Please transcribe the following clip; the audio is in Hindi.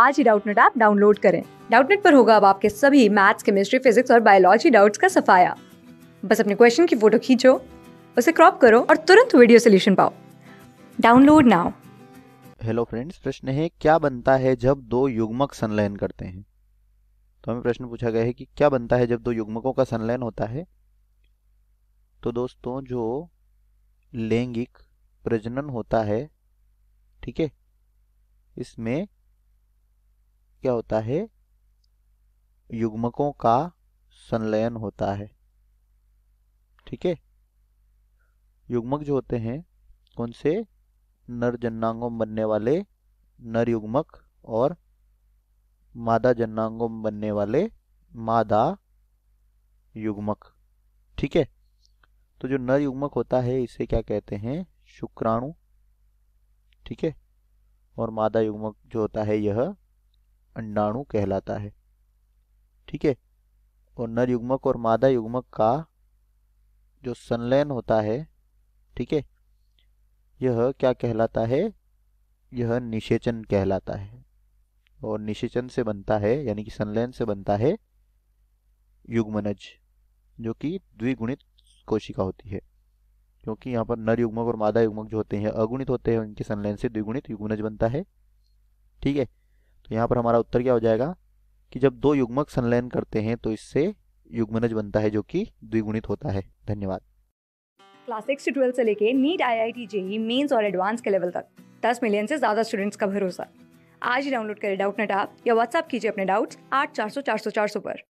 आज ही डाउटनेट ऐप डाउनलोड करें डाउटनेट पर होगा अब आपके सभी मैथ्स केमिस्ट्री फिजिक्स और बायोलॉजी डाउट्स का सफाया बस अपने क्वेश्चन की फोटो खींचो उसे क्रॉप करो और तुरंत वीडियो सोल्यूशन पाओ डाउनलोड नाउ हेलो फ्रेंड्स प्रश्न है क्या बनता है जब दो युग्मक संलयन करते हैं तो हमें प्रश्न पूछा गया है कि क्या बनता है जब दो युग्मकों का संलयन होता है तो दोस्तों जो लैंगिक प्रजनन होता है ठीक है इसमें क्या होता है युग्मकों का संलयन होता है ठीक है युग्मक जो होते हैं कौन से नर जन्नांगों में बनने वाले नर युग्मक और मादा जन्नांगों में बनने वाले मादा युग्मक ठीक है तो जो नर युग्मक होता है इसे क्या कहते हैं शुक्राणु ठीक है और मादा युग्मक जो होता है यह अंडाणु कहलाता है ठीक है और नर युग्मक और मादा युग्मक का जो संलयन होता है ठीक है यह क्या कहलाता है यह निषेचन कहलाता है और निषेचन से बनता है यानी कि संलयन से बनता है युग्मनज जो कि द्विगुणित कोशिका होती है क्योंकि यहाँ पर नर युग्मक और मादा युग्मक जो होते हैं अगुणित होते हैं उनके संलयन से द्विगुणित युग्मनज बनता है ठीक है तो यहाँ पर हमारा उत्तर क्या हो जाएगा कि जब दो युग्मक संलयन करते हैं तो इससे युग्मनज बनता है जो कि द्विगुणित होता है धन्यवाद क्लास सिक्स टू ट्वेल्थ से लेके NEET I I T JEE mains और एडवांस के लेवल तक दस मिलियन से ज्यादा स्टूडेंट्स का भरोसा आज ही डाउनलोड करें डाउट नेट आप या व्हाट्सअप कीजिए अपने डाउट्स आठ चार सौ चार सौ चार सौ पर